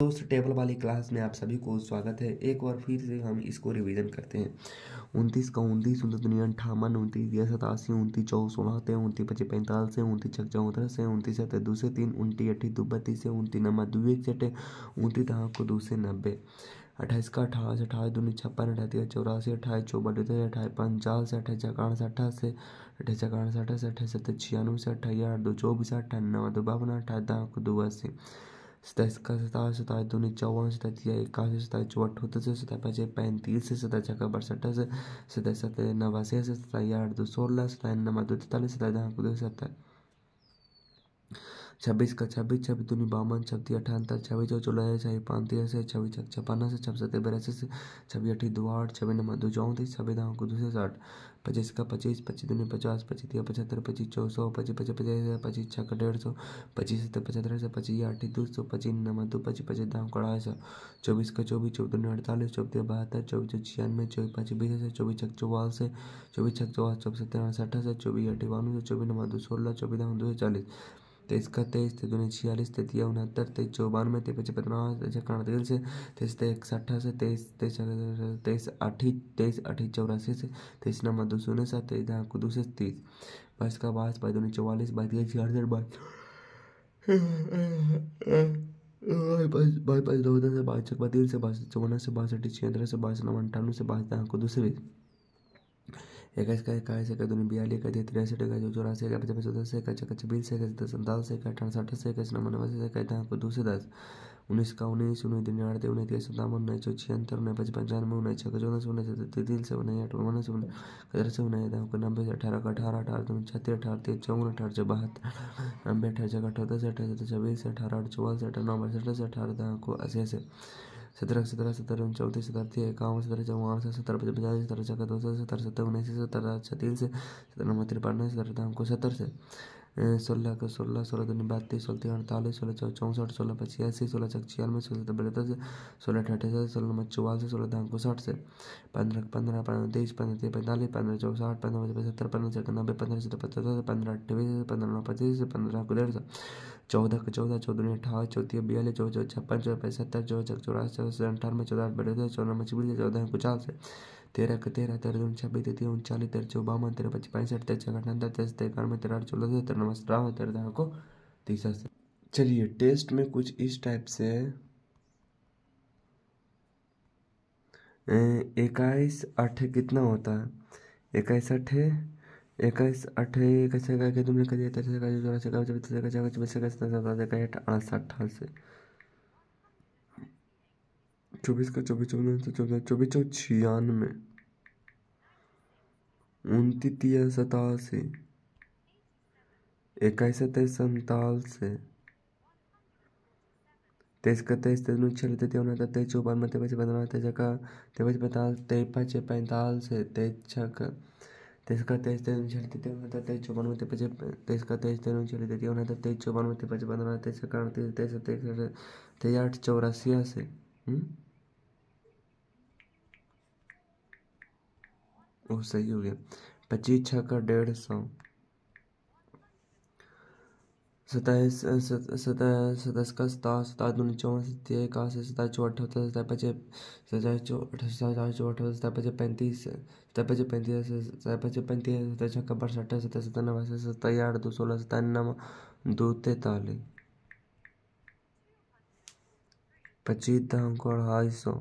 दोस्त टेबल वाली क्लास में आप सभी को स्वागत है एक बार फिर से हम इसको रिवीजन करते हैं उनतीस का उनतीस उनतीस अंठावन उनतीस दिया सतासी उनतीस चौ सोलहते उनतीस पच्चीस पैंतालीस उनतीस छः चौदह से उनतीस सत्तर दो से तीन उनतीस अट्ठी दो बत्तीस से उनतीस नब्बे दो इकसठ उनतीस तहाँ को दो से नब्बे अट्ठाईस का अठाईस अट्ठाईस दूनी छप्पन अठाईस चौरासी अट्ठाईस चौबीस अट्ठाईस पंचाल से अट्ठाईस चकान से अट्ठाईस से अठाईस चकान से अट्ठाईस अट्ठाईस सत्तर छियानवे से अट्ठाईस आठ दो चौबीस अट्ठानवे दो बावन अट्ठाईस तहाँ को दो अस्सी का सतह सतह दूनी चौवन सतह तिया से पचे पैंतीस से सतह छका नवासी से आठ दो सोलह सतह नवा दो तैतालीस सतह दो छब्बीस का छब्बीस छब्बीस दूनी बावन छब्बीस अठहत्तर छब्बीस चौ चौलाया छब्बीस पैंतीस से छब्बीस छप्पन से छब्बीस सत्तर बयासी से छब्बीस अठी दो आठ छब्बीस नंबर दो चौंतीस छब्बीस दाम को दूसरे साठ पच्चीस का पच्चीस पच्चीस दूनी पचास पच्चीस तीन पचहत्तर पच्चीस चौ सौ पच्चीस पचास पचास पच्चीस छः का डेढ़ सौ पच्चीस सत्तर पचहत्तर से पच्चीस अठी दो सौ पच्चीस नंबर दो पच्चीस पच्चीस दाम को अढ़ाई सौ चौबीस का चौबीस चौबीस दूनी अड़तालीस चौबीस बहत्तर चौबीस सौ छियानवे चौबीस पच्चीस बीस से चौबीस छः चौवालीस से चौबीस छः चौवालीस चौबीस सत्तर अड़सठ से चौबीस अठी बानवे से चौबीस नंबर दो सोलह चौबीस दाम दो सौ चालीस तेईस का तेईस ते दूनी छियालीस तेतिया उनहत्तर तेईस चौबानवे ते पचपनावे इक्यानवे से तेईस ते इकसठ से तेईस तेईस तेईस अठी तेईस अठी चौरासी से तेईस नंबर दो सौ उन्नीस तेईस धाक दो सौ तीस बाईस का बाईस बाईस दूनी चौवालीस बाईस तीन छियासठ बाईस बाईस बाईस दो से बाईस चौक तीन से बाईस चौवन से बासठ छिहत्तर से बाईस नंबर अंठानवे से बाईस दो सौ बीस इक्कीस का इक्कीस एक दूनी बयाली एक तिरासी एक चौरासी एक पचास दस एक इक्कीस बीस एक दस दस एक अठारह अठासी एक नवासी एक दो से दस उन्नीस का उन्नीस उन्नीस दिन उन्नीस तीस सत्तावन उन्नीस सौ छिहत्तर उन्नीस पच पंचानवे उन्नीस छः चौदह सौ उन्नीस तीन सौ उन्नीस अठारह उन्नीस उन्नीस सत्रह सौ उन्नीस को नब्बे अठारह का अठारह अठारह दो छत्तीस अठारह तीस चौवन अठारह सौ बहत्तर नब्बे अठारह छः अठारह दस अठारह छब्बीस अठारह चौवन से अठारह नौ पैंसठ से अठारह को अस्सी से सत्रह सत्रह सत्रह चौंतीस सतासी इक्यावन सत्तर चौवन सत्तर पचास सत्रह चौका सत्तर सौ सत्रह सत्तर उन्नीस सत्रह छत्तीस सत्रह तिरपन सत्तर हमको सत्तर से सोलह का सोलह सोलह दूनी बत्तीस सोलह तीन अड़तालीस सोलह चौ चौंसठ सोलह पचासी सोलह छः छियानवे सोलह सत्तर बहत्तर सोलह अठासी सोलह नंबर चौवालीस सोलह दाम को से पंद्रह पंद्रह पंद्रह तेईस पंद्रह तीन पैंतालीस पंद्रह चौसठ पंद्रह पचहत्तर पंद्रह सत्तर नब्बे पंद्रह सत्तर पचहत्तर पंद्रह अट्ठाईस पंद्रह नौ पच्चीस पंद्रह को डेढ़ सौ चौदह का चौदह चौदह अठारह चौथी बयालीस चौदह छप्पन चौदह पचहत्तर चौदह चौरासी चौदह सौ अंठानवे चौदह बहत्तर चौदह चौदह को से तेरह के तेरह तेरह दून छब्बीस तेती उनचालीस तेरह चौ बावन तेरह पच्चीस पैंसठ तेरह छः अठन दस तेरह इक्यानवे तेरह आठ चौदह तेरह नौ सत्रह तेरह को तीसरा से चलिए टेस्ट में कुछ इस टाइप से इक्कीस आठ कितना होता है इक्कीस आठ इक्कीस आठ इक्कीस तुमने कह दिया तेरह चौदह चौदह चौबीस चौबीस चौबीस अड़सठ अड़सठ चौबीस का चौबीस चौदह तो चौदह चौबीस सौ छियानवे उनतीस सतासी इक्कीस तेईस सैतालीस तेईस का तेईस तेईस नौ छः तेईस उन्नीस तेईस चौपन में तेईस पंद्रह तेईस का तेईस पैंतालीस तेईस पाँच पैंतालीस तेईस छः का तेईस का तेईस तेईस नौ छः तेईस उन्नीस तेईस चौपन में पच्चीस तेईस का तेईस तेईस नौ छः तेईस उन्नीस तेईस चौपन में पच्चीस पंद्रह तेईस का अड़तीस तेईस तेईस तेईस आठ चौरासी से वो सही हो गया पच्चीस छः का डेढ़ सौ सताईस सताईस का सता सताईस दूनी चौवन सत्या इक्यासी सताईस चौहठ होता सताई पचे सताईस चौहठ सताईस चौहठ होता सताई पचे पैंतीस सताई पचे पैंतीस सताई पचे पैंतीस सताईस छक्का बासठ सताईस सत्तर नवासी सताईस आठ दो सोलह सताईस नौ दो तैतालीस पच्चीस दम को अढ़ाई सौ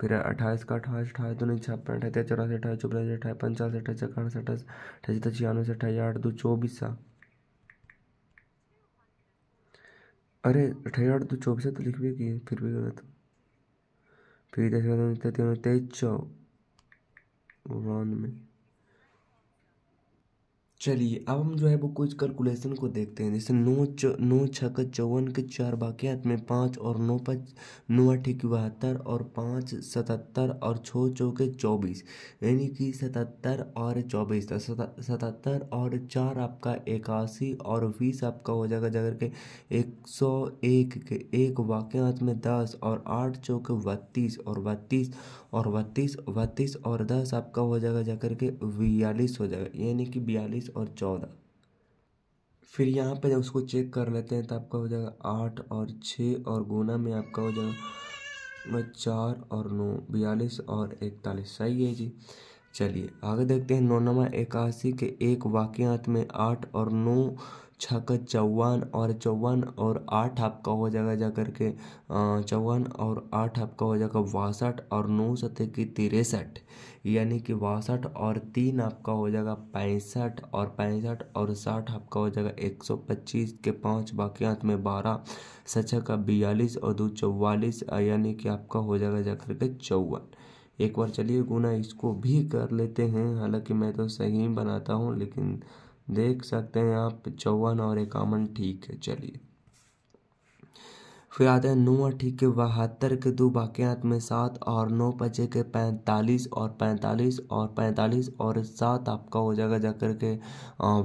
फिर अट्ठाईस का अठाईस अठाईस दोनों छप्पन अठहत्तर चौरासी अट्ठाईस चौबीस अट्ठाईस पंचासी अठाईस इक्यानवे अट्ठाईस अठासी छियानवे से आठ दो चौबीस अरे अट्ठाईस आठ दो चौबीस तो लिख भी किए फिर भी गलत फिर तेईस तेईस चौ वन में चलिए अब हम जो है वो कुछ कैलकुलेशन को देखते हैं जैसे नौ च नौ छक चौवन के चार बाकियात में पाँच और नौ पच नौ अठिक बहत्तर और पाँच सतहत्तर और छः चौके चौबीस यानी कि सतहत्तर और चौबीस तो सतहत्तर और चार आपका इक्यासी और बीस आपका हो जाएगा जाकर के एक सौ एक के एक वाक्यात में दस और आठ चौके बत्तीस और बत्तीस और बत्तीस बत्तीस और दस आपका हो जाएगा जाकर के बयालीस हो जाएगा यानी कि बयालीस और चौदह फिर यहाँ पे जब उसको चेक कर लेते हैं तो आपका हो जाएगा आठ और छः और गुना में आपका हो जाएगा चार और नौ बयालीस और इकतालीस सही है जी चलिए आगे देखते हैं नौ नवा इक्यासी के एक वाक्यांत में आठ और नौ का अच्छा चौवन और चौवन और आठ आपका हो जाएगा जा कर के चौवन और आठ आपका हो जाएगा बासठ और नौ सतह की तिरसठ यानी कि बासठ और तीन आपका हो जाएगा पैंसठ और पैंसठ और साठ आपका हो जाएगा एक सौ पच्चीस के पाँच बाकी अंत में बारह सचा का बयालीस और दो चौवालीस यानी कि आपका हो जाएगा जा कर के चौवन एक बार चलिए गुना इसको भी कर लेते हैं हालांकि मैं तो सही बनाता हूँ लेकिन देख सकते हैं आप चौवन और इक्यावन ठीक है चलिए फिर आते हैं नौ ठीक के बहत्तर के दो वाक्यात में सात और नौ पचे के पैंतालीस और पैंतालीस और पैंतालीस और सात आपका हो जाएगा जाकर के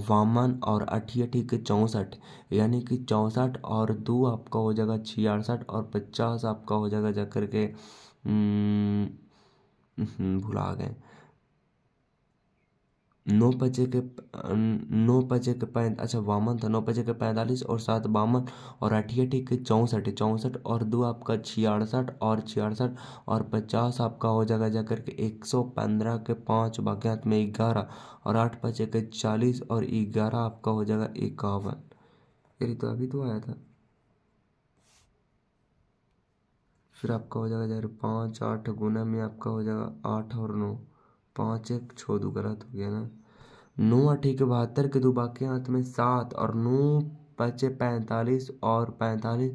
वामन और अठी अठी के चौंसठ यानी कि चौंसठ और दो आपका हो जाएगा छियासठ और पचास आपका हो जाएगा जाकर के भुला गए नौ पचे के नौ पचे के पैं अच्छा बावन था नौ पचे के पैंतालीस और सात बावन और अठिया ठीक के चौंसठ चौंसठ और दो आपका छियासठ और छियासठ और पचास आपका हो जाएगा जाकर के एक सौ पंद्रह के पाँच बाग्यात में ग्यारह और आठ पचे के चालीस और ग्यारह आपका हो जाएगा इक्यावन यदि तो अभी तो आया था फिर आपका हो जाएगा यार पाँच आठ गुना में आपका हो जाएगा आठ और नौ पाँच एक छो दो गलत हो गया ना नौ के बहत्तर के दो बाकी हाथ में सात और नौ पचे पैंतालीस और पैंतालीस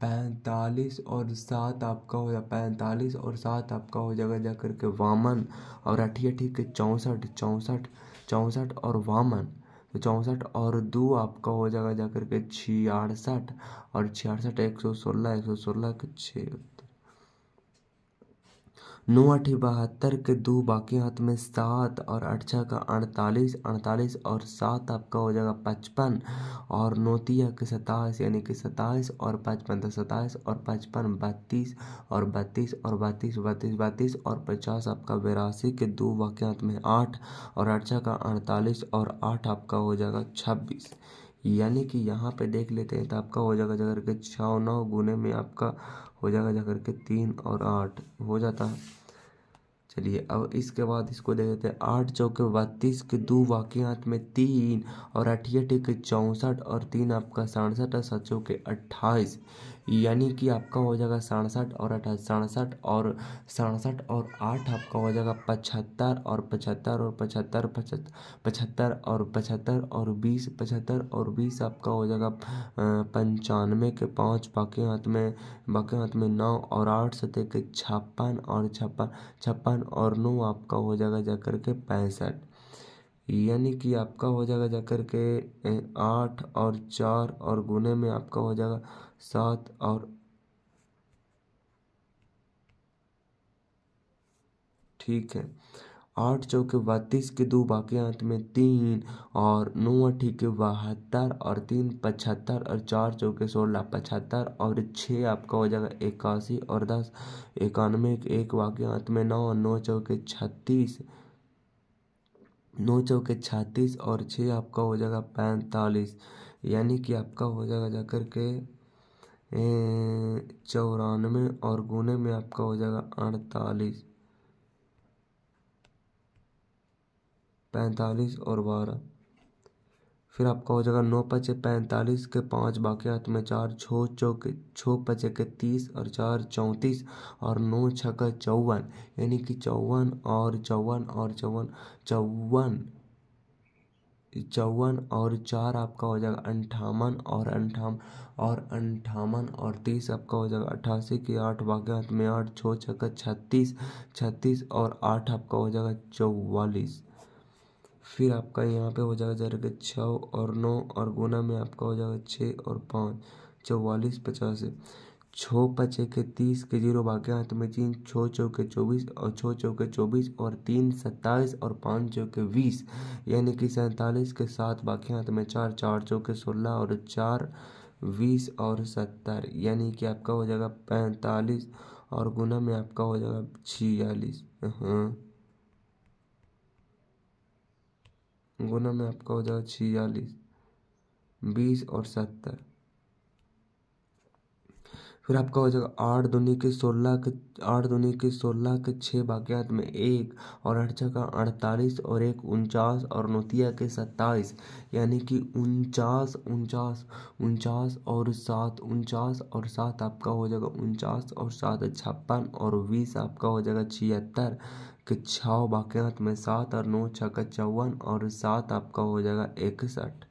पैंतालीस और सात आपका हो जाएगा पैंतालीस और सात आपका हो जाएगा जा करके वामन और अठी अठी के चौंसठ चौंसठ चौंसठ और वामन तो चौंसठ और दो आपका हो जाएगा जा करके छियासठ और छियासठ एक सौ सोलह एक सौ सोलह के छः नौ अठे बहत्तर के दो बाकी हाथ में सात और अठा छः का अड़तालीस अड़तालीस और सात आपका हो जाएगा पचपन और नोतिया के सताईस यानी कि सताईस और पचपन तो सताईस और पचपन बत्तीस और बत्तीस और बत्तीस बत्तीस बत्तीस और पचास आपका बेरासी के दो बाकी हाथ में आठ और अठा छः का अड़तालीस और आठ आपका हो जाएगा छब्बीस यानी कि यहाँ पे देख लेते हैं तो आपका हो जाएगा जा के छः नौ गुने में आपका हो जाएगा जा के तीन और आठ हो जाता है चलिए अब इसके बाद इसको दे लेते हैं आठ चौके बत्तीस के दो वाकियात में तीन और अठियठ के चौंसठ और तीन आपका सड़सठ और सचों के अट्ठाईस यानी कि आपका हो जाएगा सड़सठ और अठा सड़सठ और सड़सठ और आठ आपका हो जाएगा पचहत्तर और पचहत्तर और पचहत्तर पचहत्तर पचहत्तर और पचहत्तर और बीस पचहत्तर और बीस आपका हो जाएगा पंचानवे के पाँच बाकी हाथ में बाकी हाथ में नौ और आठ से देख छप्पन और छप्पन छप्पन और नौ आपका हो जाएगा जाकर के पैंसठ यानी कि आपका हो जाएगा जा कर के आठ और चार और गुने में आपका हो जाएगा सात और ठीक है आठ चौके बत्तीस के दो बाकी अंत में तीन और नौ अठी बहत्तर और तीन पचहत्तर और चार चौके सोलह पचहत्तर और छः आपका हो जाएगा इक्यासी और दस इक्यानवे एक बाकी अंत में नौ और नौ चौके छत्तीस नौ चौके छत्तीस और छः आपका हो जाएगा पैंतालीस यानी कि आपका हो जाएगा जा कर के चौरानवे और गुने में आपका हो जाएगा अड़तालीस पैंतालीस और बारह फिर आपका हो जाएगा नौ पचे पैंतालीस के पाँच बाक़ियात में चार छः चौके छः पचे के तीस और चार चौंतीस और नौ का चौवन यानी कि चौवन और चौवन और चौवन चौवन चौवन और चार आपका हो जाएगा अंठावन और अंठावन और अंठावन और तीस आपका हो जाएगा अट्ठासी की आठ बाक़ियात में आठ छः छक्का छत्तीस छत्तीस और आठ आपका हो जाएगा चौवालीस फिर आपका यहाँ पे हो जाएगा जर के छः और नौ और गुना में आपका हो जाएगा छः और पाँच चौवालीस पचास छः पचे के तीस के जीरो बाकी हाथ में तीन छः चौके चौबीस और छः चौके चौबीस और तीन सत्ताईस और पाँच चौके बीस यानी कि सैंतालीस के साथ बाकी हाथ में चार चार चौके सोलह और चार बीस और सत्तर यानी कि आपका हो जाएगा पैंतालीस और गुना में आपका हो जाएगा छियालीस हाँ गुना में आपका हो जाएगा छियालीस बीस और सत्तर फिर आपका हो जाएगा आठ दूनी के सोलह के आठ दूनी के सोलह के छः बाक़ियात में एक और आठ का अड़तालीस और एक उनचास और नोतिया के सत्ताईस यानी कि उनचास उनचास उनचास और सात उनचास और सात आपका हो जाएगा उनचास और सात छप्पन और बीस आपका हो जाएगा छिहत्तर के छः बाक़ियात में सात और नौ छः का चौवन और सात आपका हो जाएगा इकसठ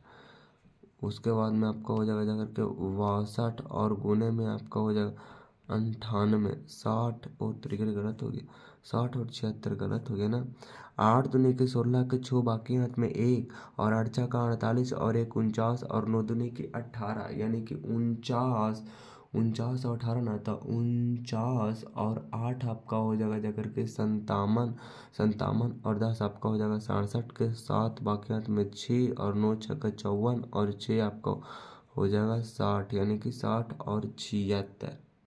उसके बाद में आपका हो जाएगा जाकर के बासठ और गुने में आपका हो जाएगा अंठानवे साठ और त्रिकट गलत हो गया साठ और छिहत्तर गलत हो गया ना आठ दुनी के सोलह के छः बाकी हाथ में एक और अड़चा का अड़तालीस और एक उनचास और नौ दुनी की अट्ठारह यानी कि उनचास उनचास और अठारह तो उनचास और आठ आपका हो जाएगा जाकर के संतावन संतावन और दस आपका हो जाएगा सड़सठ के सात बाकी अंत में छः और नौ छः का चौवन और छः आपका हो जाएगा साठ यानी कि साठ और छिहत्तर